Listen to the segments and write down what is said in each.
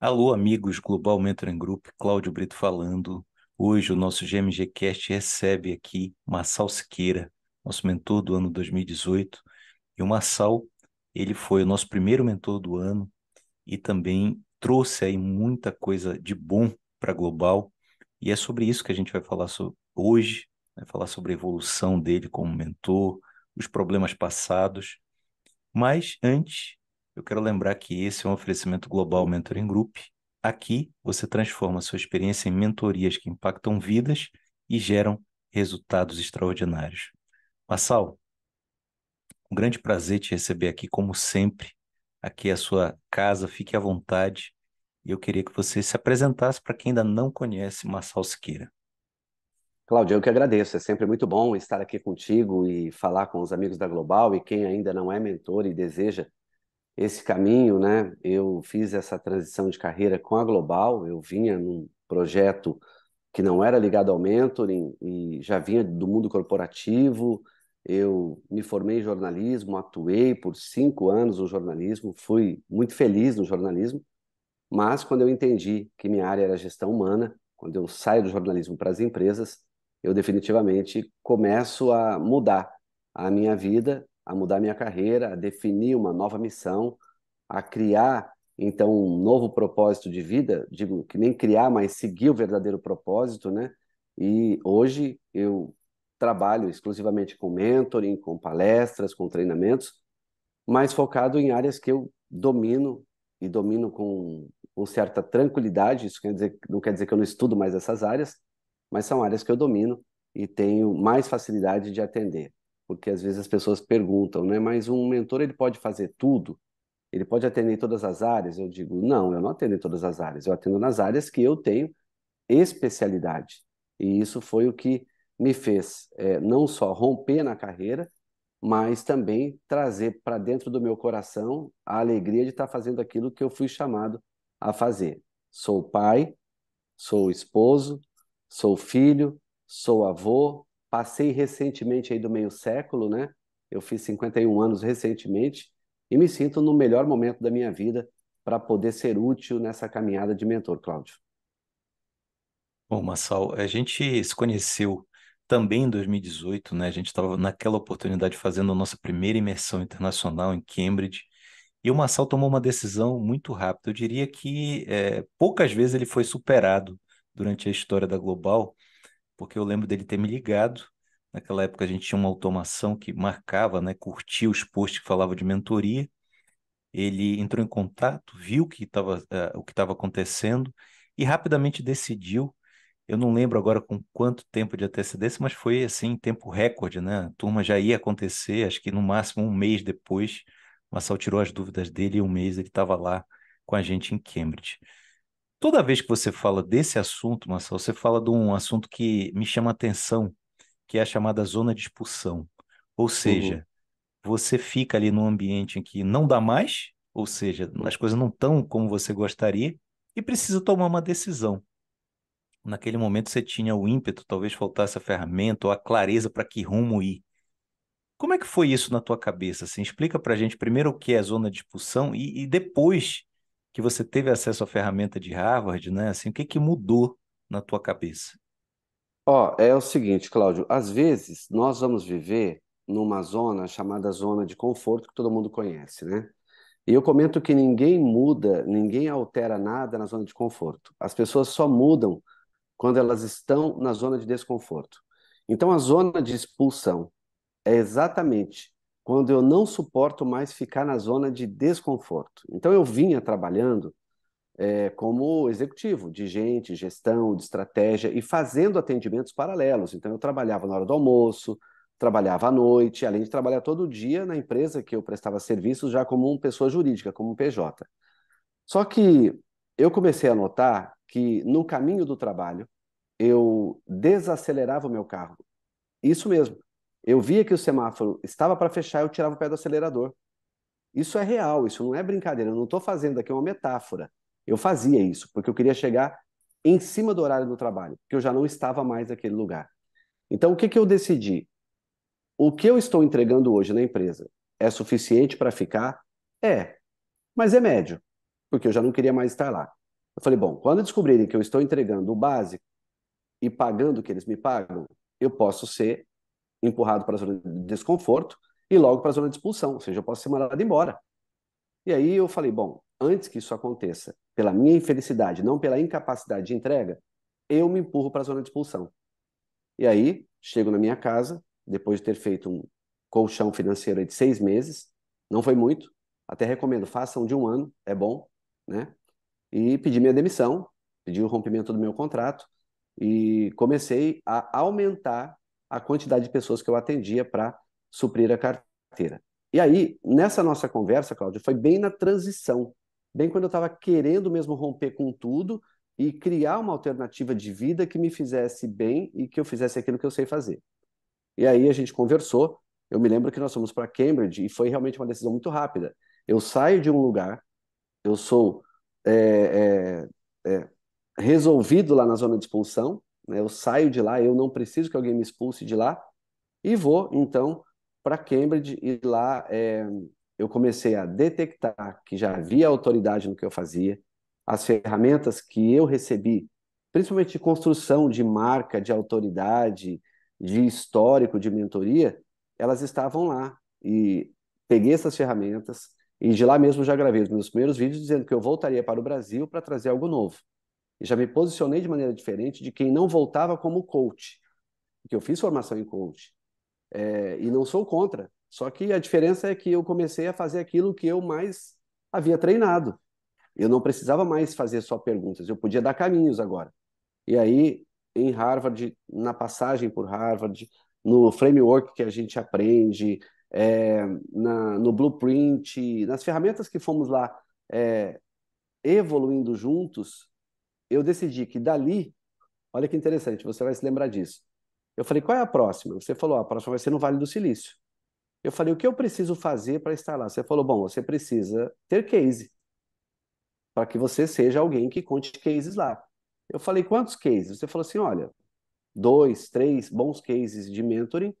Alô, amigos Global Mentoring Group, Cláudio Brito falando. Hoje o nosso GMGcast recebe aqui Massal Siqueira, nosso mentor do ano 2018. E o Massal, ele foi o nosso primeiro mentor do ano e também trouxe aí muita coisa de bom para Global. E é sobre isso que a gente vai falar hoje, vai falar sobre a evolução dele como mentor, os problemas passados. Mas antes, eu quero lembrar que esse é um oferecimento global Mentoring Group. Aqui você transforma sua experiência em mentorias que impactam vidas e geram resultados extraordinários. Massal, um grande prazer te receber aqui, como sempre. Aqui é a sua casa, fique à vontade. E eu queria que você se apresentasse para quem ainda não conhece Massal Siqueira. Cláudio, eu que agradeço. É sempre muito bom estar aqui contigo e falar com os amigos da Global e quem ainda não é mentor e deseja esse caminho, né? Eu fiz essa transição de carreira com a Global, eu vinha num projeto que não era ligado ao mentoring e já vinha do mundo corporativo. Eu me formei em jornalismo, atuei por cinco anos no jornalismo, fui muito feliz no jornalismo, mas quando eu entendi que minha área era gestão humana, quando eu saio do jornalismo para as empresas, eu definitivamente começo a mudar a minha vida a mudar minha carreira, a definir uma nova missão, a criar então um novo propósito de vida, digo que nem criar, mas seguir o verdadeiro propósito, né? E hoje eu trabalho exclusivamente com mentoring, com palestras, com treinamentos, mas focado em áreas que eu domino e domino com, com certa tranquilidade. Isso quer dizer, não quer dizer que eu não estudo mais essas áreas, mas são áreas que eu domino e tenho mais facilidade de atender porque às vezes as pessoas perguntam, né? Mas um mentor ele pode fazer tudo? Ele pode atender em todas as áreas? Eu digo, não, eu não atendo em todas as áreas, eu atendo nas áreas que eu tenho especialidade. E isso foi o que me fez é, não só romper na carreira, mas também trazer para dentro do meu coração a alegria de estar tá fazendo aquilo que eu fui chamado a fazer. Sou pai, sou esposo, sou filho, sou avô, Passei recentemente aí do meio século, né? Eu fiz 51 anos recentemente e me sinto no melhor momento da minha vida para poder ser útil nessa caminhada de mentor, Cláudio. Bom, Massal, a gente se conheceu também em 2018, né? A gente estava naquela oportunidade fazendo a nossa primeira imersão internacional em Cambridge. E o Massal tomou uma decisão muito rápida. Eu diria que é, poucas vezes ele foi superado durante a história da Global porque eu lembro dele ter me ligado. Naquela época a gente tinha uma automação que marcava, né, curtia os posts que falava de mentoria. Ele entrou em contato, viu que tava, uh, o que estava acontecendo e rapidamente decidiu. Eu não lembro agora com quanto tempo de antecedência, mas foi assim, tempo recorde, né? A turma já ia acontecer, acho que no máximo um mês depois. O Marcel tirou as dúvidas dele e um mês ele estava lá com a gente em Cambridge. Toda vez que você fala desse assunto, Marcelo, você fala de um assunto que me chama atenção, que é a chamada zona de expulsão. Ou seja, uhum. você fica ali num ambiente em que não dá mais, ou seja, as coisas não estão como você gostaria e precisa tomar uma decisão. Naquele momento você tinha o ímpeto, talvez faltasse a ferramenta ou a clareza para que rumo ir. Como é que foi isso na tua cabeça? Assim, explica para a gente primeiro o que é a zona de expulsão e, e depois que você teve acesso à ferramenta de Harvard, né? Assim, o que que mudou na tua cabeça? Ó, oh, é o seguinte, Cláudio, às vezes nós vamos viver numa zona chamada zona de conforto que todo mundo conhece, né? E eu comento que ninguém muda, ninguém altera nada na zona de conforto. As pessoas só mudam quando elas estão na zona de desconforto. Então a zona de expulsão é exatamente quando eu não suporto mais ficar na zona de desconforto. Então, eu vinha trabalhando é, como executivo de gente, gestão, de estratégia e fazendo atendimentos paralelos. Então, eu trabalhava na hora do almoço, trabalhava à noite, além de trabalhar todo dia na empresa que eu prestava serviços já como uma pessoa jurídica, como um PJ. Só que eu comecei a notar que no caminho do trabalho eu desacelerava o meu carro. Isso mesmo. Eu via que o semáforo estava para fechar, eu tirava o pé do acelerador. Isso é real, isso não é brincadeira. Eu não estou fazendo aqui uma metáfora. Eu fazia isso porque eu queria chegar em cima do horário do trabalho, porque eu já não estava mais naquele lugar. Então, o que, que eu decidi? O que eu estou entregando hoje na empresa é suficiente para ficar? É, mas é médio, porque eu já não queria mais estar lá. Eu falei, bom, quando descobrirem que eu estou entregando o básico e pagando o que eles me pagam, eu posso ser empurrado para a zona de desconforto e logo para a zona de expulsão, ou seja, eu posso ser mandado embora. E aí eu falei, bom, antes que isso aconteça, pela minha infelicidade, não pela incapacidade de entrega, eu me empurro para a zona de expulsão. E aí, chego na minha casa, depois de ter feito um colchão financeiro de seis meses, não foi muito, até recomendo, façam de um ano, é bom, né? E pedi minha demissão, pedi o rompimento do meu contrato e comecei a aumentar a quantidade de pessoas que eu atendia para suprir a carteira. E aí, nessa nossa conversa, Cláudio, foi bem na transição, bem quando eu estava querendo mesmo romper com tudo e criar uma alternativa de vida que me fizesse bem e que eu fizesse aquilo que eu sei fazer. E aí a gente conversou. Eu me lembro que nós fomos para Cambridge e foi realmente uma decisão muito rápida. Eu saio de um lugar, eu sou é, é, é, resolvido lá na zona de expulsão, né? Eu saio de lá, eu não preciso que alguém me expulse de lá e vou então para Cambridge e lá é, eu comecei a detectar que já havia autoridade no que eu fazia, as ferramentas que eu recebi, principalmente de construção de marca, de autoridade, de histórico, de mentoria, elas estavam lá e peguei essas ferramentas e de lá mesmo já gravei os meus primeiros vídeos dizendo que eu voltaria para o Brasil para trazer algo novo e já me posicionei de maneira diferente de quem não voltava como coach, porque eu fiz formação em coach é, e não sou contra. Só que a diferença é que eu comecei a fazer aquilo que eu mais havia treinado. Eu não precisava mais fazer só perguntas, eu podia dar caminhos agora. E aí, em Harvard, na passagem por Harvard, no framework que a gente aprende, é, na, no blueprint, nas ferramentas que fomos lá é, evoluindo juntos, eu decidi que dali, olha que interessante, você vai se lembrar disso. Eu falei, qual é a próxima? Você falou, ah, a próxima vai ser no Vale do Silício. Eu falei, o que eu preciso fazer para estar lá? Você falou, bom, você precisa ter case, para que você seja alguém que conte cases lá. Eu falei, quantos cases? Você falou assim, olha, dois, três bons cases de mentoring,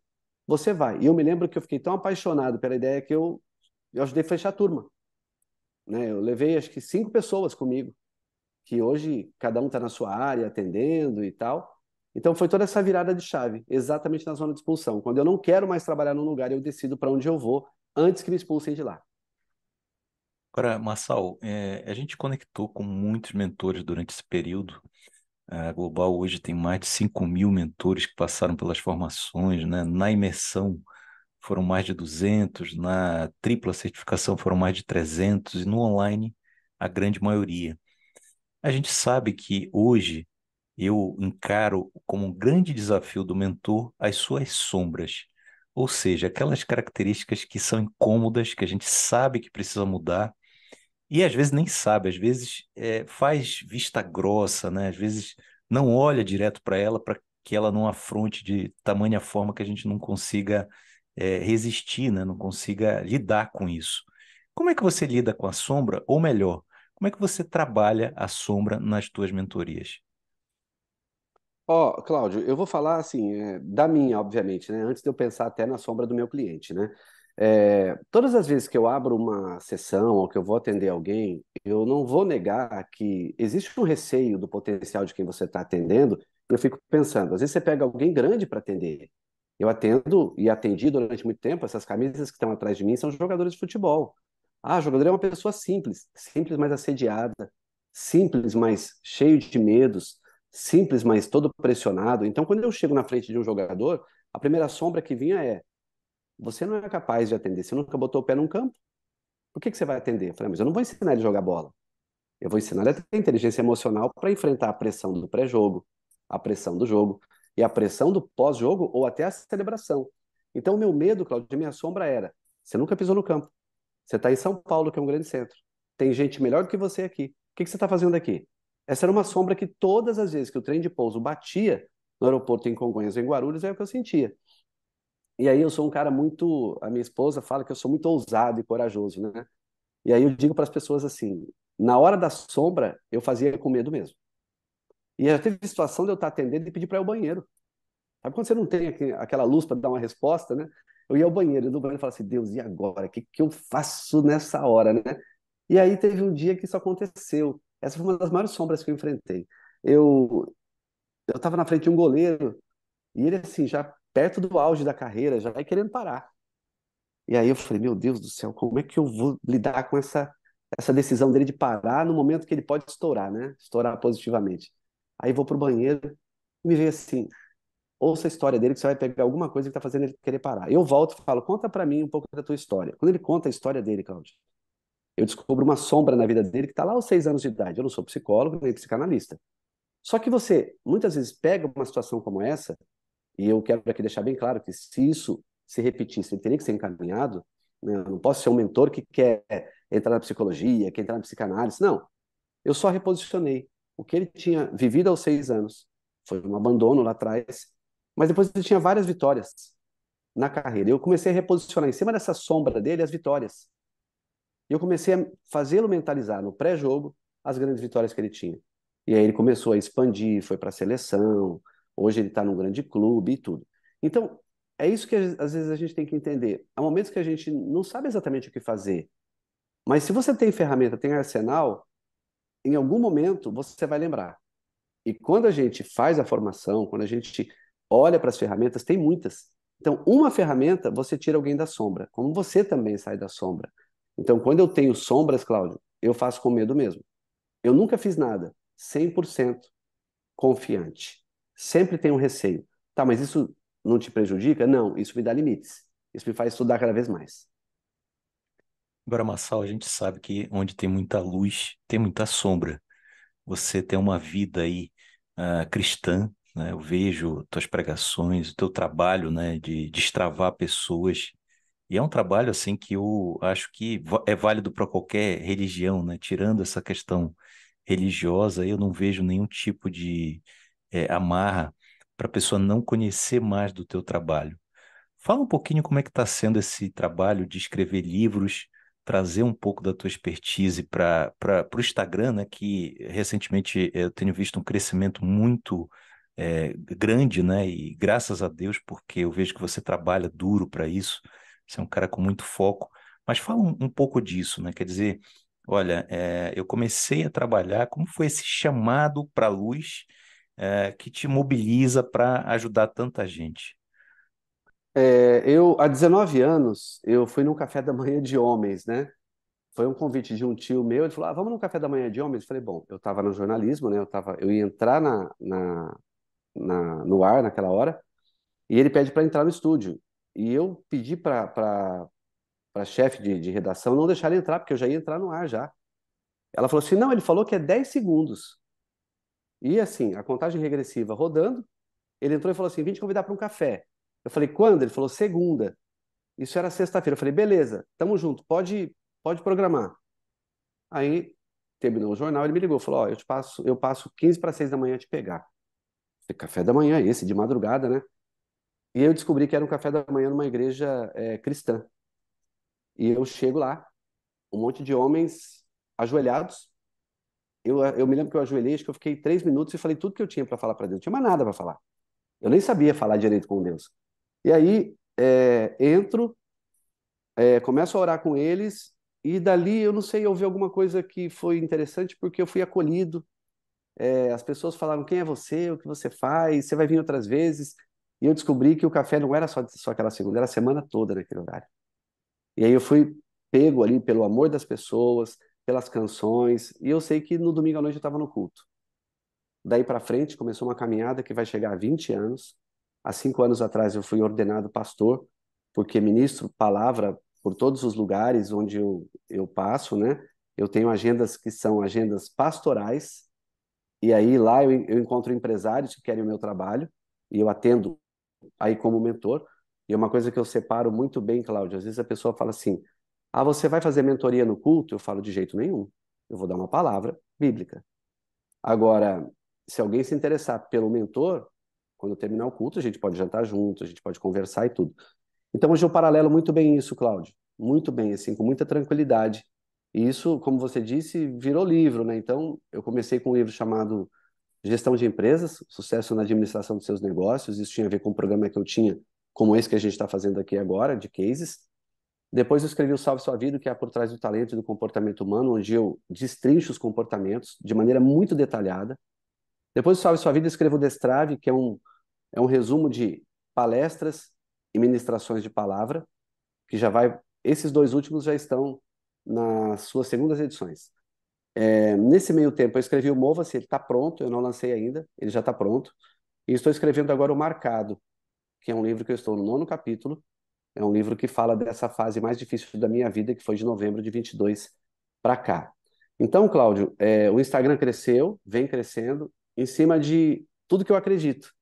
você vai. E eu me lembro que eu fiquei tão apaixonado pela ideia que eu, eu ajudei a fechar a turma. Né? Eu levei, acho que, cinco pessoas comigo que hoje cada um está na sua área atendendo e tal. Então foi toda essa virada de chave, exatamente na zona de expulsão. Quando eu não quero mais trabalhar num lugar, eu decido para onde eu vou antes que me expulsem de lá. Agora, Massal, é, a gente conectou com muitos mentores durante esse período. A Global hoje tem mais de 5 mil mentores que passaram pelas formações, né? na imersão foram mais de 200, na tripla certificação foram mais de 300 e no online a grande maioria. A gente sabe que hoje eu encaro como um grande desafio do mentor as suas sombras, ou seja, aquelas características que são incômodas, que a gente sabe que precisa mudar e às vezes nem sabe, às vezes é, faz vista grossa, né? às vezes não olha direto para ela para que ela não afronte de tamanha forma que a gente não consiga é, resistir, né? não consiga lidar com isso. Como é que você lida com a sombra? Ou melhor, como é que você trabalha a sombra nas tuas mentorias? Ó, oh, Cláudio, eu vou falar assim, é, da minha, obviamente, né? Antes de eu pensar até na sombra do meu cliente, né? É, todas as vezes que eu abro uma sessão ou que eu vou atender alguém, eu não vou negar que existe um receio do potencial de quem você está atendendo. Eu fico pensando, às vezes você pega alguém grande para atender. Eu atendo e atendi durante muito tempo, essas camisas que estão atrás de mim são jogadores de futebol. Ah, jogador é uma pessoa simples, simples, mas assediada, simples, mas cheio de medos, simples, mas todo pressionado. Então, quando eu chego na frente de um jogador, a primeira sombra que vinha é: você não é capaz de atender, você nunca botou o pé num campo. Por que, que você vai atender? Eu falei, ah, mas eu não vou ensinar ele a jogar bola. Eu vou ensinar ele a ter inteligência emocional para enfrentar a pressão do pré-jogo, a pressão do jogo e a pressão do pós-jogo ou até a celebração. Então, o meu medo, Claudio, minha sombra era: você nunca pisou no campo. Você está em São Paulo, que é um grande centro. Tem gente melhor do que você aqui. O que, que você está fazendo aqui? Essa era uma sombra que todas as vezes que o trem de pouso batia no aeroporto em Congonhas, em Guarulhos, é o que eu sentia. E aí eu sou um cara muito. A minha esposa fala que eu sou muito ousado e corajoso, né? E aí eu digo para as pessoas assim: na hora da sombra, eu fazia com medo mesmo. E já teve situação de eu estar tá atendendo e pedir para ir ao banheiro. Sabe quando você não tem aquela luz para dar uma resposta, né? eu ia ao banheiro, eu do banheiro e falava assim, Deus, e agora? O que, que eu faço nessa hora, né? E aí teve um dia que isso aconteceu. Essa foi uma das maiores sombras que eu enfrentei. Eu eu estava na frente de um goleiro e ele assim já perto do auge da carreira, já vai querendo parar. E aí eu falei, meu Deus do céu, como é que eu vou lidar com essa essa decisão dele de parar no momento que ele pode estourar, né? Estourar positivamente. Aí vou pro banheiro e me veio assim, ouça a história dele que você vai pegar alguma coisa que está fazendo ele querer parar. Eu volto e falo, conta para mim um pouco da tua história. Quando ele conta a história dele, Cláudio, eu descubro uma sombra na vida dele que está lá aos seis anos de idade. Eu não sou psicólogo nem psicanalista. Só que você, muitas vezes, pega uma situação como essa, e eu quero aqui deixar bem claro que se isso se repetisse, ele teria que ser encaminhado. Né? Eu não posso ser um mentor que quer entrar na psicologia, quer entrar na psicanálise. Não. Eu só reposicionei o que ele tinha vivido aos seis anos. Foi um abandono lá atrás, mas depois ele tinha várias vitórias na carreira. Eu comecei a reposicionar em cima dessa sombra dele as vitórias. E eu comecei a fazê-lo mentalizar no pré-jogo as grandes vitórias que ele tinha. E aí ele começou a expandir, foi para a seleção, hoje ele está num grande clube e tudo. Então, é isso que às vezes a gente tem que entender. Há momentos que a gente não sabe exatamente o que fazer. Mas se você tem ferramenta, tem arsenal, em algum momento você vai lembrar. E quando a gente faz a formação, quando a gente olha para as ferramentas, tem muitas. Então, uma ferramenta, você tira alguém da sombra, como você também sai da sombra. Então, quando eu tenho sombras, Cláudio, eu faço com medo mesmo. Eu nunca fiz nada 100% confiante. Sempre tenho receio. Tá, mas isso não te prejudica? Não, isso me dá limites. Isso me faz estudar cada vez mais. Agora, Massal, a gente sabe que onde tem muita luz, tem muita sombra. Você tem uma vida aí uh, cristã, né? Eu vejo tuas pregações, o teu trabalho né, de destravar pessoas. E é um trabalho assim que eu acho que é válido para qualquer religião, né? Tirando essa questão religiosa, eu não vejo nenhum tipo de é, amarra para a pessoa não conhecer mais do teu trabalho. Fala um pouquinho como é que está sendo esse trabalho de escrever livros, trazer um pouco da tua expertise para o Instagram, né, que recentemente eu tenho visto um crescimento muito é, grande, né? E graças a Deus, porque eu vejo que você trabalha duro para isso, você é um cara com muito foco. Mas fala um, um pouco disso, né? Quer dizer, olha, é, eu comecei a trabalhar, como foi esse chamado para a luz é, que te mobiliza para ajudar tanta gente? É, eu, há 19 anos, eu fui num café da manhã de homens, né? Foi um convite de um tio meu, ele falou, ah, vamos num café da manhã de homens? Eu falei, bom, eu estava no jornalismo, né? Eu, tava, eu ia entrar na, na, na, no ar naquela hora, e ele pede para entrar no estúdio. E eu pedi para para chefe de, de redação não deixar ele entrar, porque eu já ia entrar no ar já. Ela falou assim: não, ele falou que é 10 segundos. E assim, a contagem regressiva rodando, ele entrou e falou assim: vim te convidar para um café. Eu falei: quando? Ele falou: segunda. Isso era sexta-feira. Eu falei: beleza, tamo junto, pode, pode programar. Aí terminou o jornal, ele me ligou, falou: ó, eu te passo, eu passo 15 para 6 da manhã te pegar. É café da manhã, esse de madrugada, né? E eu descobri que era um café da manhã numa igreja é, cristã. E eu chego lá, um monte de homens ajoelhados. Eu, eu me lembro que eu ajoelhei, acho que eu fiquei três minutos e falei tudo que eu tinha para falar para Deus. Não tinha mais nada para falar. Eu nem sabia falar direito com Deus. E aí é, entro, é, começo a orar com eles e dali eu não sei, eu ouvi alguma coisa que foi interessante porque eu fui acolhido é, as pessoas falavam quem é você, o que você faz, você vai vir outras vezes. E eu descobri que o café não era só, só aquela segunda, era a semana toda naquele horário. E aí eu fui pego ali pelo amor das pessoas, pelas canções, e eu sei que no domingo à noite eu estava no culto. Daí para frente começou uma caminhada que vai chegar a 20 anos. Há cinco anos atrás eu fui ordenado pastor, porque ministro palavra por todos os lugares onde eu, eu passo, né? Eu tenho agendas que são agendas pastorais, e aí lá eu, eu encontro empresários que querem o meu trabalho e eu atendo aí como mentor. E é uma coisa que eu separo muito bem, Cláudio, às vezes a pessoa fala assim: "Ah, você vai fazer mentoria no culto?" Eu falo de jeito nenhum. Eu vou dar uma palavra bíblica. Agora, se alguém se interessar pelo mentor, quando terminar o culto, a gente pode jantar junto, a gente pode conversar e tudo. Então, hoje eu paralelo muito bem isso, Cláudio. Muito bem, assim, com muita tranquilidade. E isso, como você disse, virou livro, né? Então, eu comecei com um livro chamado Gestão de Empresas, Sucesso na Administração dos Seus Negócios. Isso tinha a ver com um programa que eu tinha, como esse que a gente está fazendo aqui agora, de cases. Depois eu escrevi o Salve Sua Vida, que é por trás do talento e do comportamento humano, onde eu destrincho os comportamentos de maneira muito detalhada. Depois do Salve Sua Vida, eu escrevo o Destrave, que é um, é um resumo de palestras e ministrações de palavra, que já vai... Esses dois últimos já estão nas suas segundas edições. É, nesse meio tempo, eu escrevi o Mova-se, assim, ele está pronto, eu não lancei ainda, ele já está pronto. E estou escrevendo agora o Marcado, que é um livro que eu estou no nono capítulo. É um livro que fala dessa fase mais difícil da minha vida, que foi de novembro de 22 para cá. Então, Cláudio, é, o Instagram cresceu, vem crescendo, em cima de tudo que eu acredito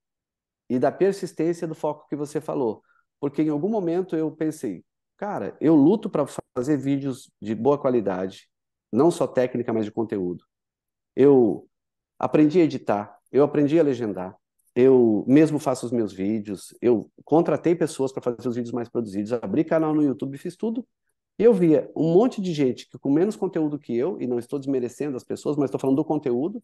e da persistência do foco que você falou. Porque em algum momento eu pensei, Cara, eu luto para fazer vídeos de boa qualidade, não só técnica, mas de conteúdo. Eu aprendi a editar, eu aprendi a legendar, eu mesmo faço os meus vídeos, eu contratei pessoas para fazer os vídeos mais produzidos, abri canal no YouTube, fiz tudo. E eu via um monte de gente que com menos conteúdo que eu, e não estou desmerecendo as pessoas, mas estou falando do conteúdo,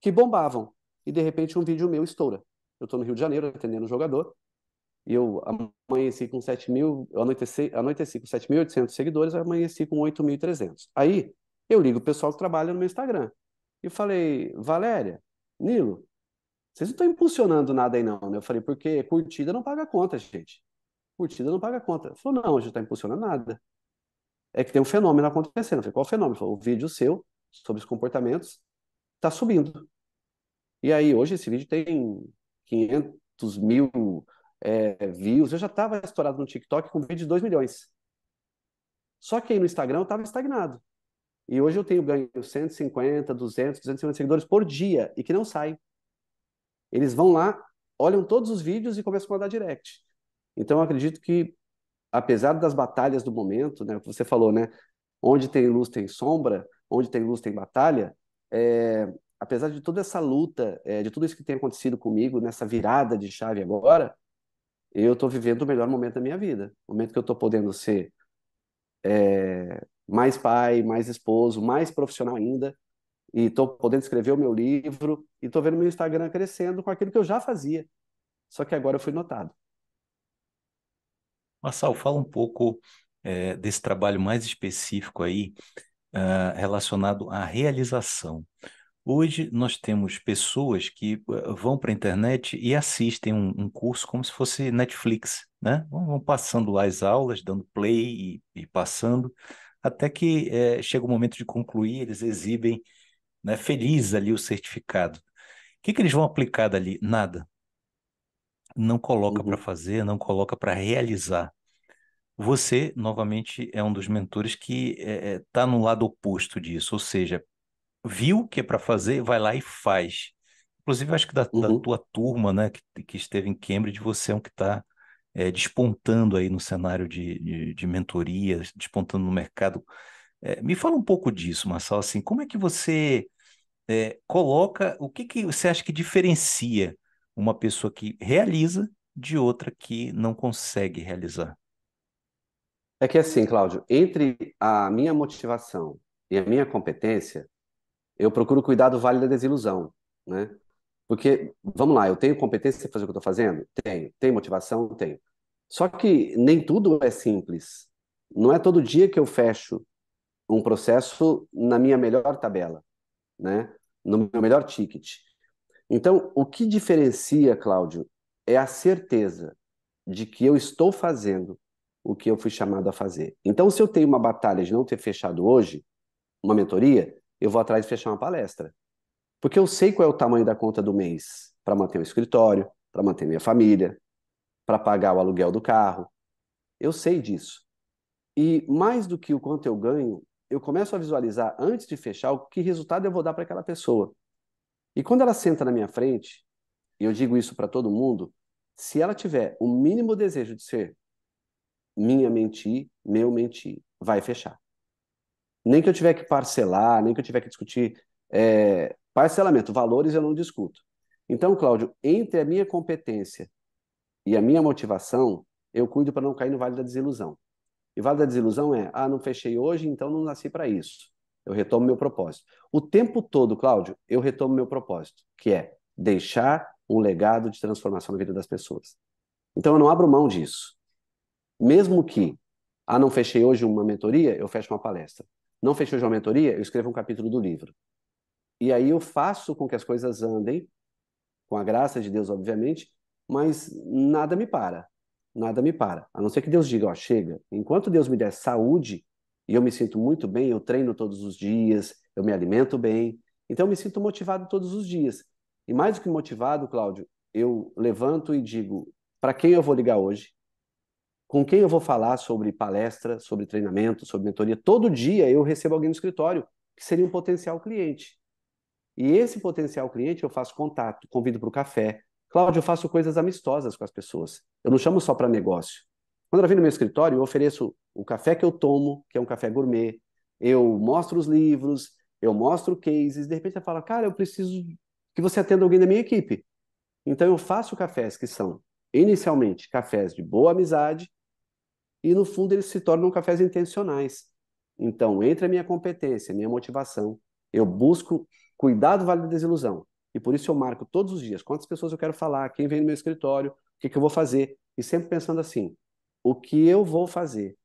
que bombavam. E de repente um vídeo meu estoura. Eu estou no Rio de Janeiro atendendo um jogador, eu amanheci com 7 mil, eu anoiteci, anoiteci com 7.800 seguidores, amanheci com 8.300. Aí eu ligo o pessoal que trabalha no meu Instagram e falei, Valéria, Nilo, vocês não estão impulsionando nada aí não, né? Eu falei, porque curtida não paga conta, gente. Curtida não paga conta. Ele falou, não, a gente não está impulsionando nada. É que tem um fenômeno acontecendo. Eu falei, qual fenômeno? Ele falou, o vídeo seu sobre os comportamentos está subindo. E aí, hoje esse vídeo tem 500 mil é, views. Eu já estava estourado no TikTok com vídeo de 2 milhões. Só que aí no Instagram eu estava estagnado. E hoje eu tenho ganho 150, 200, 250 seguidores por dia e que não saem. Eles vão lá, olham todos os vídeos e começam a mandar direct. Então eu acredito que, apesar das batalhas do momento, né, o que você falou, né, onde tem luz tem sombra, onde tem luz tem batalha, é, apesar de toda essa luta, é, de tudo isso que tem acontecido comigo nessa virada de chave agora, eu estou vivendo o melhor momento da minha vida. O momento que eu estou podendo ser é, mais pai, mais esposo, mais profissional ainda, e estou podendo escrever o meu livro, e estou vendo meu Instagram crescendo com aquilo que eu já fazia. Só que agora eu fui notado. Marçal, fala um pouco é, desse trabalho mais específico aí, uh, relacionado à realização. Hoje nós temos pessoas que eh, vão para a internet e assistem um, um, curso como se fosse Netflix, né? Vão passando lá as aulas, dando play e, e passando, até que é, chega o momento de concluir, eles exibem né, feliz ali o certificado. O que, que eles vão aplicar dali? Nada. Não coloca uhum. para fazer, não coloca para realizar. Você, novamente, é um dos mentores que está eh, é, no lado oposto disso, ou seja, viu que é para fazer, vai lá e faz. Inclusive, acho que da, uhum. da tua turma, né, que, que, esteve em Cambridge, você é um que está é, despontando aí no cenário de, de, de mentoria, despontando no mercado. É, me fala um pouco disso, Marcelo, assim, como é que você é, coloca, o que, que você acha que diferencia uma pessoa que realiza de outra que não consegue realizar? É que assim, Cláudio, entre a minha motivação e a minha competência, eu procuro cuidar do vale da desilusão, né? Porque, vamos lá, eu tenho competência para fazer o que eu estou fazendo? Tenho. Tenho motivação? Tenho. Só que nem tudo é simples. Não é todo dia que eu fecho um processo na minha melhor tabela, né? no meu melhor ticket. Então, o que diferencia, Cláudio, é a certeza de que eu estou fazendo o que eu fui chamado a fazer. Então, se eu tenho uma batalha de não ter fechado hoje, uma mentoria, eu vou atrás de fechar uma palestra. Porque eu sei qual é o tamanho da conta do mês para manter o escritório, para manter minha família, para pagar o aluguel do carro. Eu sei disso. E mais do que o quanto eu ganho, eu começo a visualizar antes de fechar o que resultado eu vou dar para aquela pessoa. E quando ela senta na minha frente, e eu digo isso para todo mundo, se ela tiver o mínimo desejo de ser minha mentir, meu mentir, vai fechar. Nem que eu tiver que parcelar, nem que eu tiver que discutir é, parcelamento, valores eu não discuto. Então, Cláudio, entre a minha competência e a minha motivação, eu cuido para não cair no vale da desilusão. E vale da desilusão é, ah, não fechei hoje, então não nasci para isso. Eu retomo meu propósito. O tempo todo, Cláudio, eu retomo meu propósito, que é deixar um legado de transformação na vida das pessoas. Então eu não abro mão disso. Mesmo que, ah, não fechei hoje uma mentoria, eu fecho uma palestra não fechou de uma mentoria, eu escrevo um capítulo do livro. E aí eu faço com que as coisas andem, com a graça de Deus, obviamente, mas nada me para. Nada me para. A não ser que Deus diga, ó, chega. Enquanto Deus me der saúde, e eu me sinto muito bem, eu treino todos os dias, eu me alimento bem, então eu me sinto motivado todos os dias. E mais do que motivado, Cláudio, eu levanto e digo, para quem eu vou ligar hoje? com quem eu vou falar sobre palestra, sobre treinamento, sobre mentoria. Todo dia eu recebo alguém no escritório que seria um potencial cliente. E esse potencial cliente eu faço contato, convido para o café. Cláudio, eu faço coisas amistosas com as pessoas. Eu não chamo só para negócio. Quando ela vem no meu escritório, eu ofereço o café que eu tomo, que é um café gourmet, eu mostro os livros, eu mostro cases, de repente ela fala, cara, eu preciso que você atenda alguém da minha equipe. Então eu faço cafés que são, inicialmente, cafés de boa amizade, e no fundo eles se tornam cafés intencionais. Então, entre a minha competência, a minha motivação, eu busco cuidado vale da desilusão. E por isso eu marco todos os dias quantas pessoas eu quero falar, quem vem no meu escritório, o que, que eu vou fazer. E sempre pensando assim: o que eu vou fazer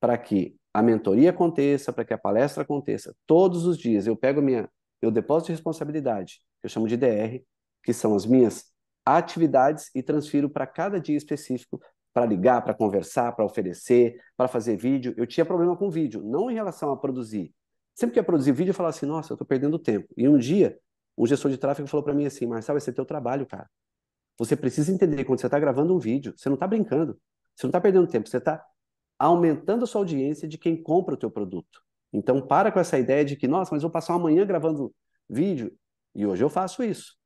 para que a mentoria aconteça, para que a palestra aconteça? Todos os dias eu pego minha, meu depósito de responsabilidade, que eu chamo de DR, que são as minhas atividades, e transfiro para cada dia específico para ligar, para conversar, para oferecer, para fazer vídeo. Eu tinha problema com vídeo, não em relação a produzir. Sempre que ia produzir vídeo, eu falava assim: nossa, eu estou perdendo tempo. E um dia, um gestor de tráfego falou para mim assim: Marcelo, esse é teu trabalho, cara. Você precisa entender quando você está gravando um vídeo, você não está brincando, você não está perdendo tempo, você está aumentando a sua audiência de quem compra o teu produto. Então, para com essa ideia de que, nossa, mas vou passar uma manhã gravando vídeo. E hoje eu faço isso.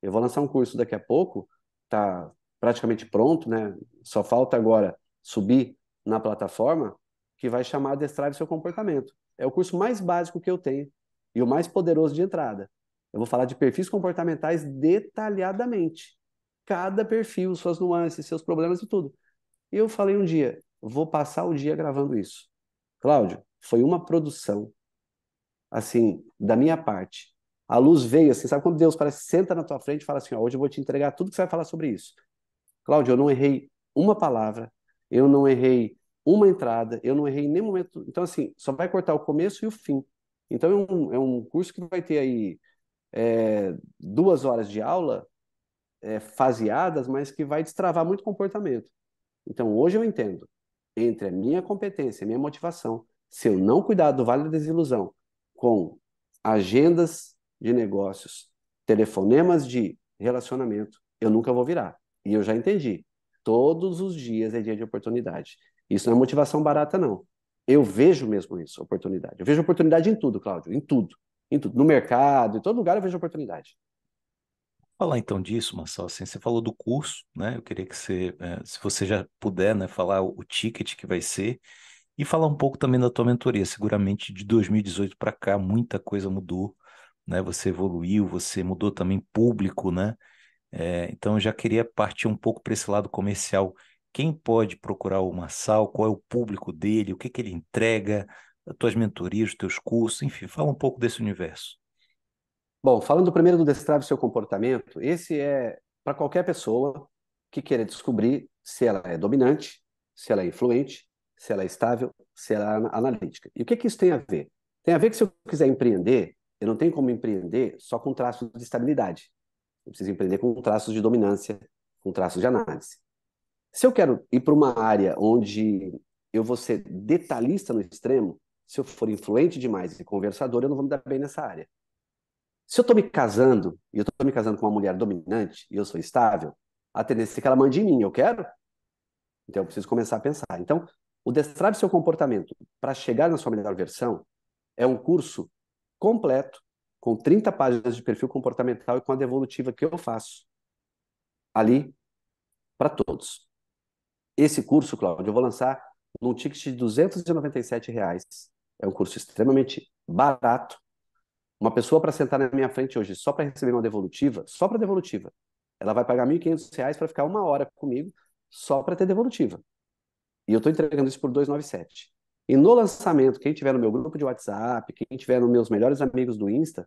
Eu vou lançar um curso daqui a pouco, tá praticamente pronto, né? Só falta agora subir na plataforma que vai chamar Destrave seu comportamento. É o curso mais básico que eu tenho e o mais poderoso de entrada. Eu vou falar de perfis comportamentais detalhadamente. Cada perfil, suas nuances, seus problemas e tudo. E eu falei um dia, vou passar o dia gravando isso. Cláudio, foi uma produção, assim, da minha parte. A luz veio, assim, sabe quando Deus parece senta na tua frente e fala assim, ó, hoje eu vou te entregar tudo que você vai falar sobre isso. Cláudio, eu não errei uma palavra, eu não errei uma entrada, eu não errei em nenhum momento. Então, assim, só vai cortar o começo e o fim. Então, é um, é um curso que vai ter aí é, duas horas de aula é, faseadas, mas que vai destravar muito comportamento. Então, hoje eu entendo, entre a minha competência, a minha motivação, se eu não cuidar do Vale da Desilusão com agendas de negócios, telefonemas de relacionamento, eu nunca vou virar. E eu já entendi. Todos os dias é dia de oportunidade. Isso não é motivação barata, não. Eu vejo mesmo isso, oportunidade. Eu vejo oportunidade em tudo, Cláudio, em tudo. Em tudo. No mercado, em todo lugar eu vejo oportunidade. Falar então disso, Marcelo, assim, você falou do curso, né? Eu queria que você, eh, se você já puder, né, falar o ticket que vai ser e falar um pouco também da tua mentoria. Seguramente de 2018 para cá muita coisa mudou, né? Você evoluiu, você mudou também público, né? É, então, eu já queria partir um pouco para esse lado comercial. Quem pode procurar o Marçal? Qual é o público dele? O que, que ele entrega? As tuas mentorias, os teus cursos? Enfim, fala um pouco desse universo. Bom, falando primeiro do Destrave Seu Comportamento, esse é para qualquer pessoa que queira descobrir se ela é dominante, se ela é influente, se ela é estável, se ela é analítica. E o que, que isso tem a ver? Tem a ver que se eu quiser empreender, eu não tenho como empreender só com traços de estabilidade. Eu preciso empreender com traços de dominância, com traços de análise. Se eu quero ir para uma área onde eu vou ser detalhista no extremo, se eu for influente demais e conversador, eu não vou me dar bem nessa área. Se eu estou me casando, e eu estou me casando com uma mulher dominante, e eu sou estável, a tendência é que ela mande em mim, eu quero. Então eu preciso começar a pensar. Então, o Destrave Seu Comportamento para chegar na sua melhor versão é um curso completo com 30 páginas de perfil comportamental e com a devolutiva que eu faço ali para todos. Esse curso, Cláudio, eu vou lançar num ticket de R$ reais. É um curso extremamente barato. Uma pessoa para sentar na minha frente hoje só para receber uma devolutiva, só para devolutiva, ela vai pagar R$ reais para ficar uma hora comigo só para ter devolutiva. E eu estou entregando isso por 297. E no lançamento, quem tiver no meu grupo de WhatsApp, quem tiver nos meus melhores amigos do Insta,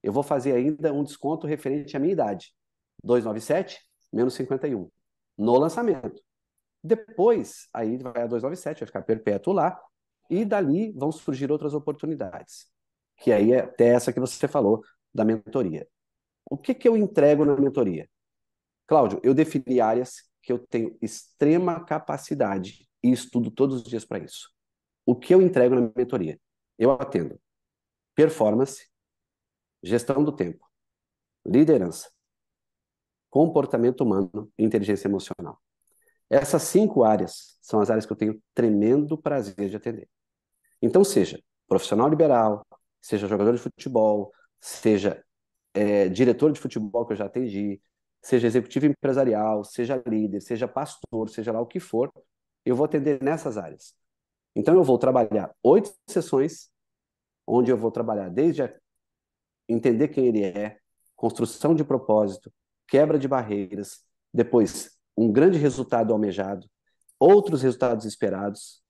eu vou fazer ainda um desconto referente à minha idade. 297 menos 51. No lançamento. Depois, aí vai a 297, vai ficar perpétuo lá. E dali vão surgir outras oportunidades. Que aí é até essa que você falou da mentoria. O que, que eu entrego na mentoria? Cláudio, eu defini áreas que eu tenho extrema capacidade e estudo todos os dias para isso o que eu entrego na mentoria? Eu atendo performance, gestão do tempo, liderança, comportamento humano e inteligência emocional. Essas cinco áreas são as áreas que eu tenho tremendo prazer de atender. Então, seja profissional liberal, seja jogador de futebol, seja é, diretor de futebol que eu já atendi, seja executivo empresarial, seja líder, seja pastor, seja lá o que for, eu vou atender nessas áreas. Então eu vou trabalhar oito sessões, onde eu vou trabalhar desde entender quem ele é, construção de propósito, quebra de barreiras, depois um grande resultado almejado, outros resultados esperados.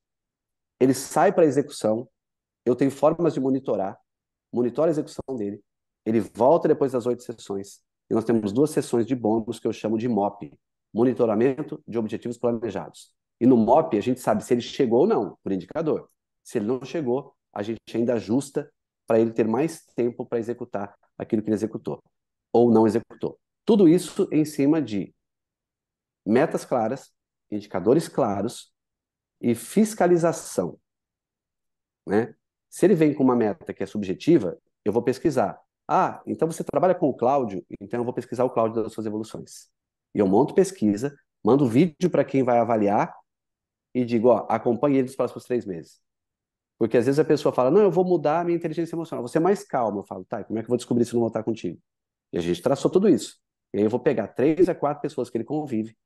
Ele sai para a execução, eu tenho formas de monitorar, monitora a execução dele, ele volta depois das oito sessões, e nós temos duas sessões de bônus que eu chamo de MOP, Monitoramento de Objetivos Planejados. E no MOP, a gente sabe se ele chegou ou não, por indicador. Se ele não chegou, a gente ainda ajusta para ele ter mais tempo para executar aquilo que ele executou ou não executou. Tudo isso em cima de metas claras, indicadores claros e fiscalização. Né? Se ele vem com uma meta que é subjetiva, eu vou pesquisar. Ah, então você trabalha com o Cláudio, então eu vou pesquisar o Cláudio das suas evoluções. E eu monto pesquisa, mando vídeo para quem vai avaliar e digo, ó, acompanhe ele nos próximos três meses. Porque às vezes a pessoa fala, não, eu vou mudar a minha inteligência emocional, você é mais calma. Eu falo, tá, como é que eu vou descobrir se não voltar contigo? E a gente traçou tudo isso. E aí eu vou pegar três a quatro pessoas que ele convive,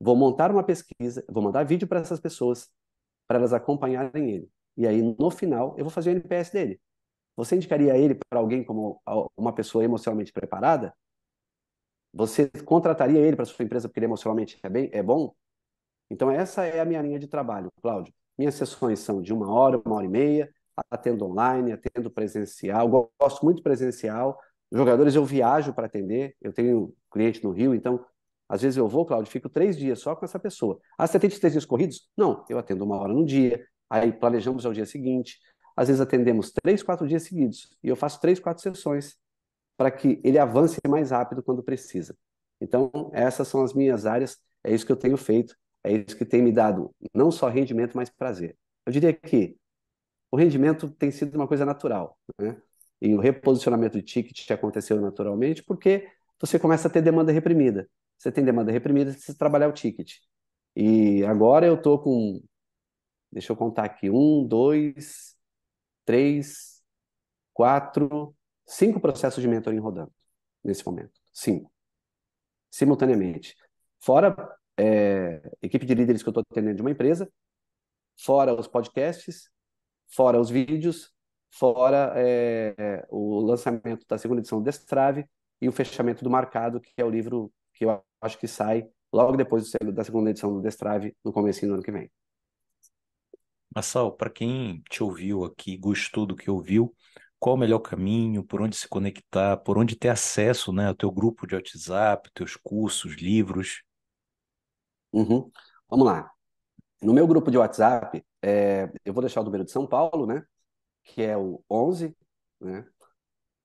vou montar uma pesquisa, vou mandar vídeo para essas pessoas, para elas acompanharem ele. E aí, no final, eu vou fazer o NPS dele. Você indicaria ele para alguém como uma pessoa emocionalmente preparada? Você contrataria ele para sua empresa porque ele emocionalmente é, bem, é bom? Então, essa é a minha linha de trabalho, Cláudio. Minhas sessões são de uma hora, uma hora e meia, atendo online, atendo presencial, gosto muito presencial. Jogadores eu viajo para atender, eu tenho cliente no Rio, então às vezes eu vou, Cláudio, fico três dias só com essa pessoa. Ah, você tem três dias corridos? Não, eu atendo uma hora no dia, aí planejamos ao dia seguinte. Às vezes atendemos três, quatro dias seguidos, e eu faço três, quatro sessões para que ele avance mais rápido quando precisa. Então, essas são as minhas áreas, é isso que eu tenho feito é isso que tem me dado não só rendimento, mas prazer. Eu diria que o rendimento tem sido uma coisa natural, né? E o reposicionamento de ticket aconteceu naturalmente porque você começa a ter demanda reprimida. Você tem demanda reprimida, você precisa trabalhar o ticket. E agora eu estou com, deixa eu contar aqui, um, dois, três, quatro, cinco processos de mentoring rodando nesse momento, cinco, simultaneamente. Fora é, equipe de líderes que eu estou atendendo de uma empresa, fora os podcasts, fora os vídeos, fora é, o lançamento da segunda edição do Destrave e o fechamento do Marcado, que é o livro que eu acho que sai logo depois da segunda edição do Destrave, no começo do ano que vem. Marçal, para quem te ouviu aqui, gostou do que ouviu, qual o melhor caminho, por onde se conectar, por onde ter acesso né, ao teu grupo de WhatsApp, teus cursos, livros? Uhum. Vamos lá. No meu grupo de WhatsApp, é, eu vou deixar o número de São Paulo, né? Que é o 11, né?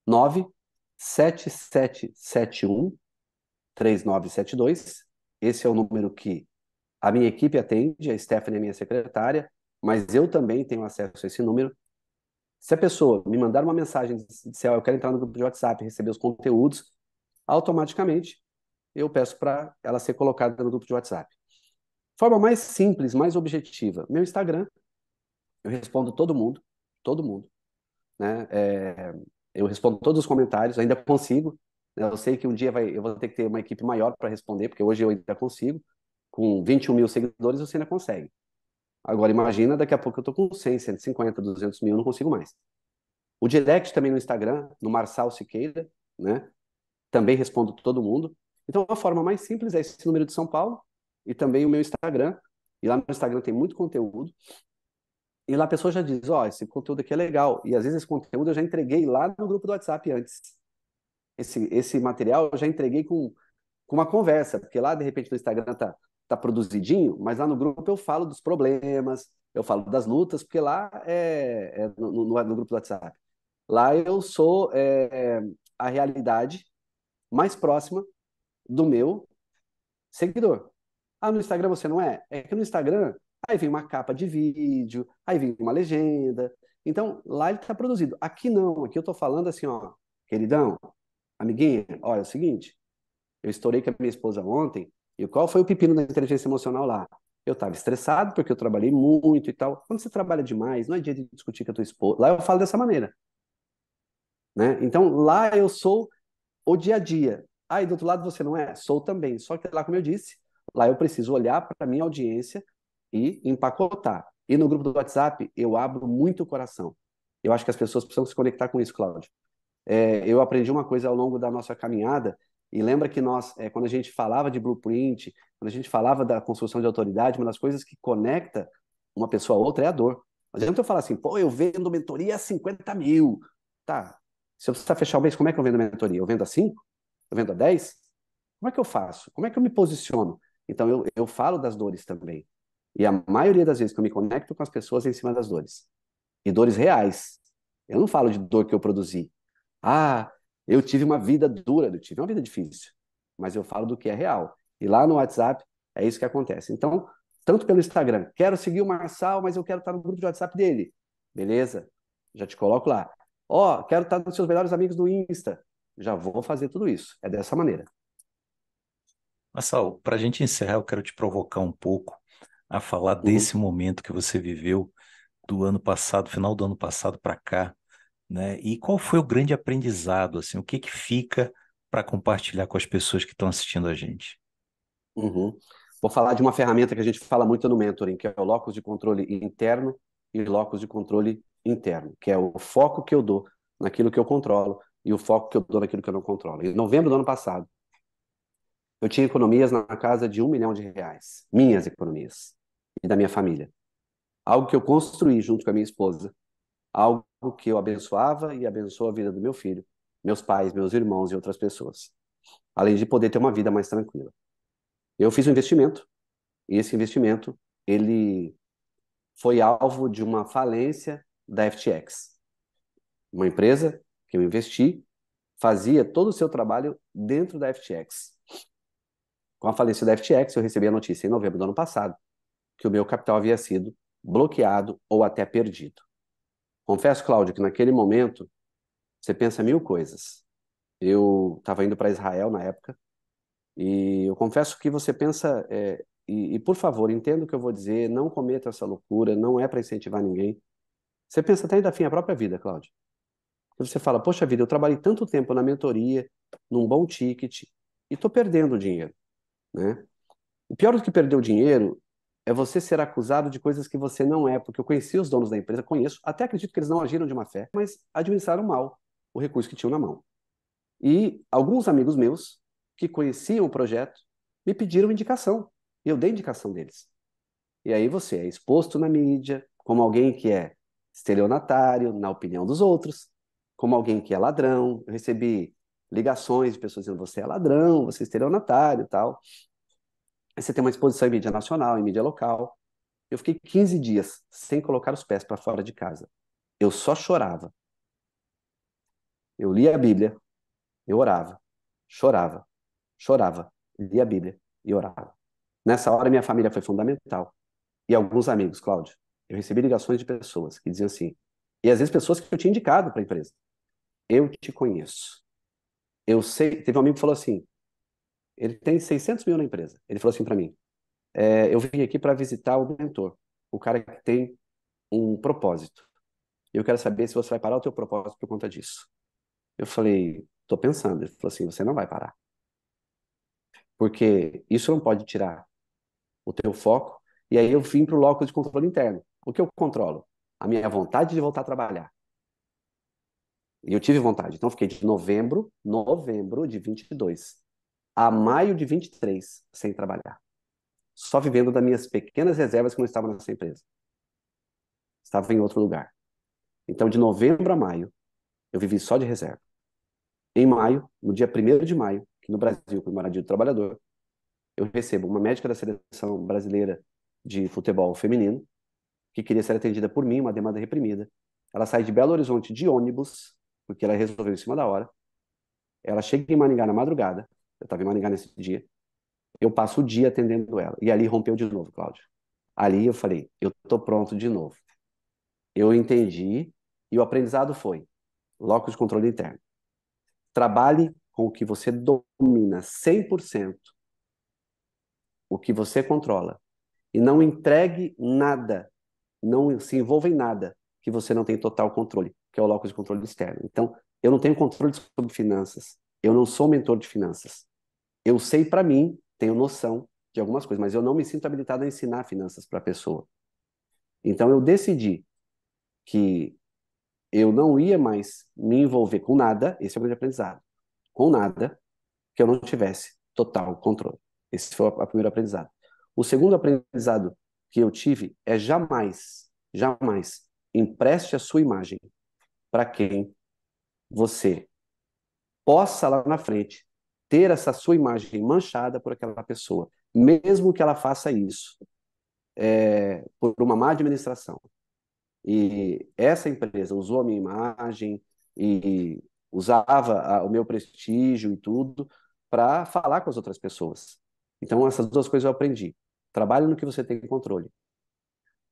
9 3972. Esse é o número que a minha equipe atende, a Stephanie é minha secretária, mas eu também tenho acesso a esse número. Se a pessoa me mandar uma mensagem disser, oh, eu quero entrar no grupo de WhatsApp, e receber os conteúdos, automaticamente eu peço para ela ser colocada no grupo de WhatsApp. Forma mais simples, mais objetiva. Meu Instagram, eu respondo todo mundo, todo mundo. Né? É, eu respondo todos os comentários, ainda consigo. Né? Eu sei que um dia vai, eu vou ter que ter uma equipe maior para responder, porque hoje eu ainda consigo. Com 21 mil seguidores, você ainda consegue. Agora, imagina, daqui a pouco eu estou com 100, 150, 200 mil, não consigo mais. O direct também no Instagram, no Marçal Siqueira, né? Também respondo todo mundo. Então, a forma mais simples é esse número de São Paulo, e também o meu Instagram. E lá no Instagram tem muito conteúdo. E lá a pessoa já diz: Ó, oh, esse conteúdo aqui é legal. E às vezes esse conteúdo eu já entreguei lá no grupo do WhatsApp antes. Esse, esse material eu já entreguei com, com uma conversa, porque lá de repente no Instagram tá, tá produzidinho, mas lá no grupo eu falo dos problemas, eu falo das lutas, porque lá é, é no, no, no, grupo do WhatsApp. Lá eu sou é, a realidade mais próxima do meu seguidor. Ah, no Instagram você não é? É que no Instagram, aí vem uma capa de vídeo, aí vem uma legenda. Então, lá ele está produzido. Aqui não, aqui eu estou falando assim, ó, queridão, amiguinha, olha é o seguinte, eu estourei com a minha esposa ontem, e qual foi o pepino da inteligência emocional lá? Eu estava estressado porque eu trabalhei muito e tal. Quando você trabalha demais, não é dia de discutir com a tua esposa. Lá eu falo dessa maneira. Né? Então, lá eu sou o dia a dia. Aí, ah, do outro lado, você não é? Sou também. Só que lá, como eu disse, Lá eu preciso olhar para a minha audiência e empacotar. E no grupo do WhatsApp, eu abro muito o coração. Eu acho que as pessoas precisam se conectar com isso, Cláudio. É, eu aprendi uma coisa ao longo da nossa caminhada, e lembra que nós, é, quando a gente falava de blueprint, quando a gente falava da construção de autoridade, uma das coisas que conecta uma pessoa a outra é a dor. Não adianta eu falar assim, pô, eu vendo mentoria a 50 mil. Tá, se eu precisar fechar o mês, como é que eu vendo mentoria? Eu vendo a 5? Eu vendo a 10? Como é que eu faço? Como é que eu me posiciono? Então eu, eu falo das dores também. E a maioria das vezes que eu me conecto com as pessoas é em cima das dores. E dores reais. Eu não falo de dor que eu produzi. Ah, eu tive uma vida dura, eu tive uma vida difícil. Mas eu falo do que é real. E lá no WhatsApp é isso que acontece. Então, tanto pelo Instagram, quero seguir o Marçal, mas eu quero estar no grupo de WhatsApp dele. Beleza? Já te coloco lá. Ó, oh, quero estar nos seus melhores amigos do Insta. Já vou fazer tudo isso. É dessa maneira. Marçal, para a gente encerrar, eu quero te provocar um pouco a falar uhum. desse momento que você viveu do ano passado, final do ano passado para cá, né? E qual foi o grande aprendizado, assim, o que que fica para compartilhar com as pessoas que estão assistindo a gente? Uhum. Vou falar de uma ferramenta que a gente fala muito no mentoring, que é o locus de controle interno e locus de controle interno, que é o foco que eu dou naquilo que eu controlo e o foco que eu dou naquilo que eu não controlo. Em novembro do ano passado, eu tinha economias na casa de um milhão de reais, minhas economias e da minha família. Algo que eu construí junto com a minha esposa, algo que eu abençoava e abençoa a vida do meu filho, meus pais, meus irmãos e outras pessoas, além de poder ter uma vida mais tranquila. Eu fiz um investimento e esse investimento ele foi alvo de uma falência da FTX, uma empresa que eu investi, fazia todo o seu trabalho dentro da FTX com a falência da FTX, eu recebi a notícia em novembro do ano passado que o meu capital havia sido bloqueado ou até perdido. Confesso, Cláudio, que naquele momento você pensa mil coisas. Eu estava indo para Israel na época e eu confesso que você pensa é, e, e, por favor entenda o que eu vou dizer, não cometa essa loucura, não é para incentivar ninguém. Você pensa até ainda fim a própria vida, Cláudio. Você fala, poxa vida, eu trabalhei tanto tempo na mentoria, num bom ticket e estou perdendo dinheiro. Né? O pior do que perder o dinheiro é você ser acusado de coisas que você não é, porque eu conheci os donos da empresa, conheço, até acredito que eles não agiram de má fé, mas administraram mal o recurso que tinham na mão. E alguns amigos meus que conheciam o projeto me pediram indicação, e eu dei indicação deles. E aí você é exposto na mídia como alguém que é estelionatário na opinião dos outros, como alguém que é ladrão. Eu recebi ligações de pessoas dizendo você é ladrão, você é estelionatário e tal. Aí você tem uma exposição em mídia nacional, em mídia local. Eu fiquei 15 dias sem colocar os pés para fora de casa. Eu só chorava. Eu lia a Bíblia, eu orava, chorava, chorava, lia a Bíblia e orava. Nessa hora, minha família foi fundamental. E alguns amigos, Cláudio. Eu recebi ligações de pessoas que diziam assim, e às vezes pessoas que eu tinha indicado para a empresa. Eu te conheço eu sei, teve um amigo que falou assim, ele tem 600 mil na empresa. Ele falou assim para mim, é, eu vim aqui para visitar o mentor, o cara que tem um propósito. Eu quero saber se você vai parar o teu propósito por conta disso. Eu falei, estou pensando. Ele falou assim, você não vai parar. Porque isso não pode tirar o teu foco. E aí eu vim para o loco de controle interno. O que eu controlo? A minha vontade de voltar a trabalhar. E eu tive vontade. Então, fiquei de novembro, novembro de 22, a maio de 23, sem trabalhar. Só vivendo das minhas pequenas reservas que não estavam nessa empresa. Estava em outro lugar. Então, de novembro a maio, eu vivi só de reserva. Em maio, no dia 1 de maio, que no Brasil o Dia do Trabalhador, eu recebo uma médica da seleção brasileira de futebol feminino, que queria ser atendida por mim, uma demanda reprimida. Ela sai de Belo Horizonte de ônibus porque ela resolveu em cima da hora. Ela chega em Maringá na madrugada, eu estava em Maringá nesse dia, eu passo o dia atendendo ela. E ali rompeu de novo, Cláudio. Ali eu falei, eu estou pronto de novo. Eu entendi e o aprendizado foi: locus de controle interno. Trabalhe com o que você domina 100%, o que você controla. E não entregue nada, não se envolva em nada que você não tem total controle que é o locus de controle externo. Então, eu não tenho controle sobre finanças. Eu não sou mentor de finanças. Eu sei para mim, tenho noção de algumas coisas, mas eu não me sinto habilitado a ensinar finanças para a pessoa. Então, eu decidi que eu não ia mais me envolver com nada, esse é o primeiro aprendizado, com nada que eu não tivesse total controle. Esse foi o primeiro aprendizado. O segundo aprendizado que eu tive é jamais, jamais empreste a sua imagem para quem você possa lá na frente ter essa sua imagem manchada por aquela pessoa, mesmo que ela faça isso é, por uma má administração. E essa empresa usou a minha imagem e usava a, o meu prestígio e tudo para falar com as outras pessoas. Então, essas duas coisas eu aprendi. Trabalhe no que você tem controle.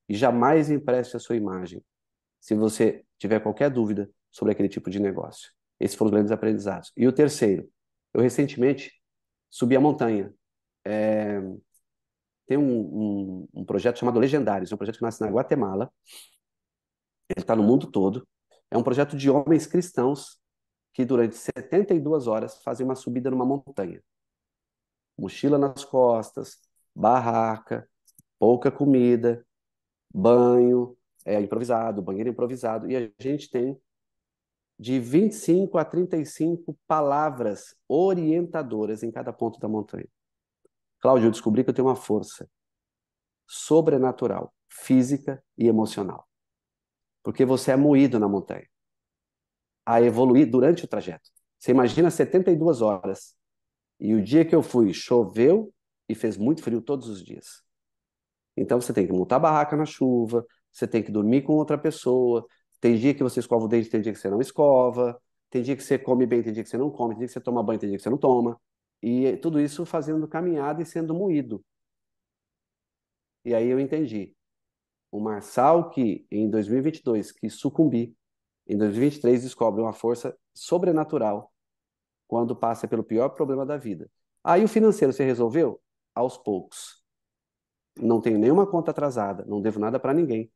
E jamais empreste a sua imagem. Se você tiver qualquer dúvida sobre aquele tipo de negócio. Esses foram os grandes aprendizados. E o terceiro, eu recentemente subi a montanha. É... Tem um, um, um, projeto chamado Legendários, é um projeto que nasce na Guatemala. Ele está no mundo todo. É um projeto de homens cristãos que durante 72 horas fazem uma subida numa montanha. Mochila nas costas, barraca, pouca comida, banho, é improvisado, banheiro improvisado, e a gente tem de 25 a 35 palavras orientadoras em cada ponto da montanha. Cláudio, eu descobri que eu tenho uma força sobrenatural, física e emocional. Porque você é moído na montanha a evoluir durante o trajeto. Você imagina 72 horas. E o dia que eu fui, choveu e fez muito frio todos os dias. Então você tem que montar barraca na chuva, você tem que dormir com outra pessoa, tem dia que você escova o dente, tem dia que você não escova, tem dia que você come bem, tem dia que você não come, tem dia que você toma banho, tem dia que você não toma. E tudo isso fazendo caminhada e sendo moído. E aí eu entendi. O Marçal que em 2022 que sucumbi, em 2023 descobre uma força sobrenatural quando passa pelo pior problema da vida. Aí o financeiro se resolveu aos poucos. Não tenho nenhuma conta atrasada, não devo nada para ninguém.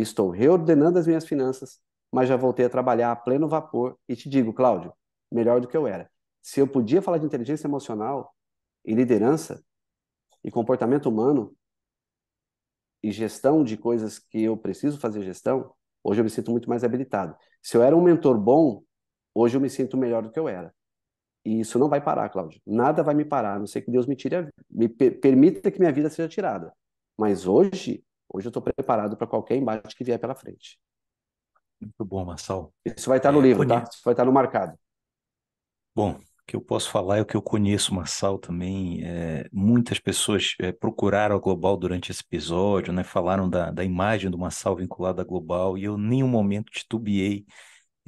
Estou reordenando as minhas finanças, mas já voltei a trabalhar a pleno vapor e te digo, Cláudio, melhor do que eu era. Se eu podia falar de inteligência emocional e liderança e comportamento humano e gestão de coisas que eu preciso fazer gestão, hoje eu me sinto muito mais habilitado. Se eu era um mentor bom, hoje eu me sinto melhor do que eu era. E isso não vai parar, Cláudio. Nada vai me parar, a não ser que Deus me tire, a, me permita que minha vida seja tirada. Mas hoje Hoje eu estou preparado para qualquer embate que vier pela frente. Muito bom, Marçal. Isso vai estar tá no é, livro, tá? Isso vai estar tá no marcado. Bom, o que eu posso falar é o que eu conheço, Marçal, também. É, muitas pessoas é, procuraram a Global durante esse episódio, né? Falaram da, da imagem do Marçal vinculada à Global, e eu em nenhum momento titubeei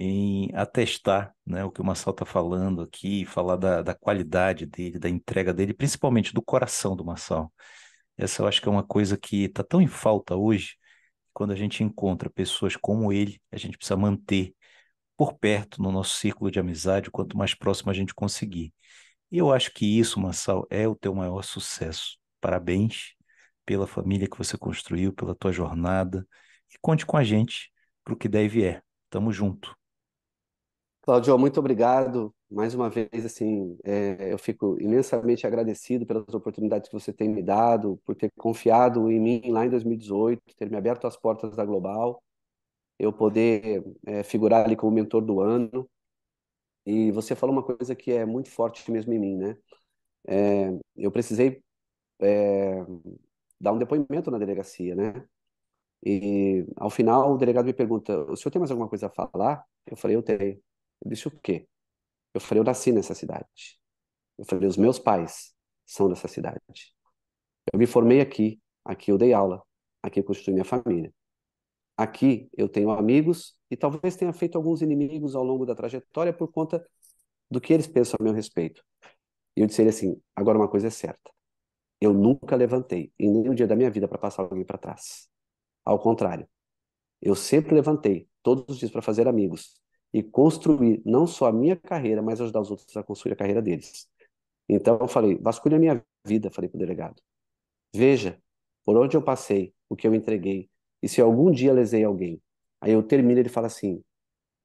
em atestar né, o que o Marçal está falando aqui, falar da, da qualidade dele, da entrega dele, principalmente do coração do Marçal. Essa eu acho que é uma coisa que está tão em falta hoje. Quando a gente encontra pessoas como ele, a gente precisa manter por perto no nosso círculo de amizade, quanto mais próximo a gente conseguir. E eu acho que isso, Massal, é o teu maior sucesso. Parabéns pela família que você construiu, pela tua jornada. E conte com a gente para o que deve é. Tamo junto. Claudio, muito obrigado mais uma vez, assim, é, eu fico imensamente agradecido pelas oportunidades que você tem me dado, por ter confiado em mim lá em 2018, ter me aberto as portas da Global, eu poder é, figurar ali como mentor do ano. E você falou uma coisa que é muito forte mesmo em mim, né? É, eu precisei é, dar um depoimento na delegacia, né? E ao final o delegado me pergunta: o senhor tem mais alguma coisa a falar? Eu falei: eu tenho. Ele disse: o quê? Eu falei, eu nasci nessa cidade. Eu falei, os meus pais são dessa cidade. Eu me formei aqui, aqui eu dei aula, aqui eu construí minha família. Aqui eu tenho amigos e talvez tenha feito alguns inimigos ao longo da trajetória por conta do que eles pensam a meu respeito. E eu disse assim: agora uma coisa é certa. Eu nunca levantei em nenhum dia da minha vida para passar alguém para trás. Ao contrário, eu sempre levantei todos os dias para fazer amigos, e construir não só a minha carreira, mas ajudar os outros a construir a carreira deles. Então eu falei, vasculhe a minha vida, falei para o delegado. Veja por onde eu passei, o que eu entreguei, e se algum dia lesei alguém. Aí eu termino, ele fala assim: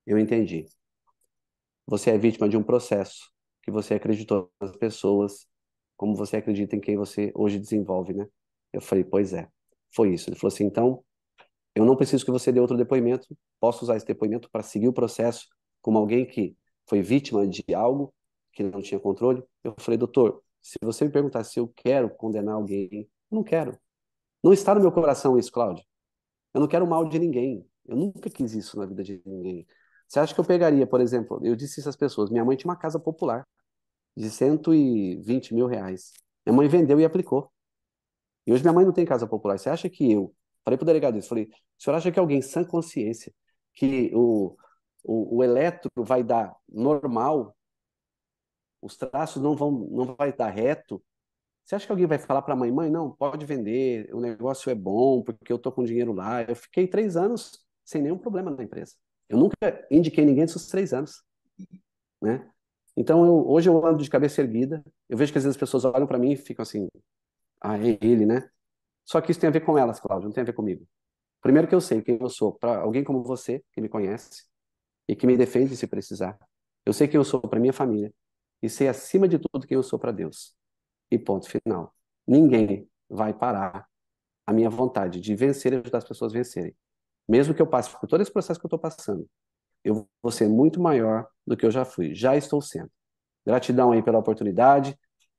Eu entendi. Você é vítima de um processo que você acreditou nas pessoas, como você acredita em quem você hoje desenvolve, né? Eu falei: Pois é, foi isso. Ele falou assim: Então, eu não preciso que você dê outro depoimento, posso usar esse depoimento para seguir o processo como alguém que foi vítima de algo que não tinha controle. Eu falei, doutor, se você me perguntar se eu quero condenar alguém, eu não quero. Não está no meu coração isso, Cláudio. Eu não quero mal de ninguém. Eu nunca quis isso na vida de ninguém. Você acha que eu pegaria, por exemplo, eu disse isso às pessoas, minha mãe tinha uma casa popular de 120 mil reais. Minha mãe vendeu e aplicou. E hoje minha mãe não tem casa popular. Você acha que eu, Falei pro delegado isso, falei, o senhor acha que alguém sã consciência, que o, o, o eletro vai dar normal, os traços não vão não vai dar reto, você acha que alguém vai falar para a mãe, mãe, não, pode vender, o negócio é bom, porque eu tô com dinheiro lá. Eu fiquei três anos sem nenhum problema na empresa. Eu nunca indiquei ninguém esses três anos, né? Então, eu, hoje eu ando de cabeça erguida. Eu vejo que às vezes as pessoas olham para mim e ficam assim, ah, é ele, né? Só que isso tem a ver com elas, Cláudio, não tem a ver comigo. Primeiro que eu sei quem eu sou para alguém como você, que me conhece e que me defende se precisar. Eu sei quem eu sou para minha família e sei acima de tudo quem eu sou para Deus. E ponto final. Ninguém vai parar a minha vontade de vencer e ajudar as pessoas a vencerem. Mesmo que eu passe por todo esse processo que eu estou passando, eu vou ser muito maior do que eu já fui, já estou sendo. Gratidão aí pela oportunidade.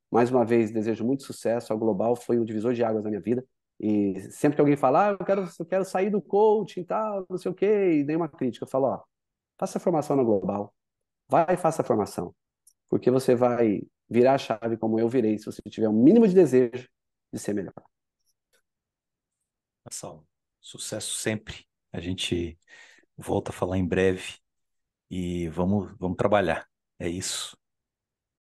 Mais uma vez, desejo muito sucesso ao Global, foi um divisor de águas na minha vida. E sempre que alguém falar, ah, eu quero, eu quero sair do coaching e tal, não sei o quê, e dei uma crítica, eu falo, ó, faça a formação na Global. Vai e faça a formação. Porque você vai virar a chave como eu virei, se você tiver o um mínimo de desejo de ser melhor. pessoal sucesso sempre. A gente volta a falar em breve e vamos, vamos trabalhar. É isso.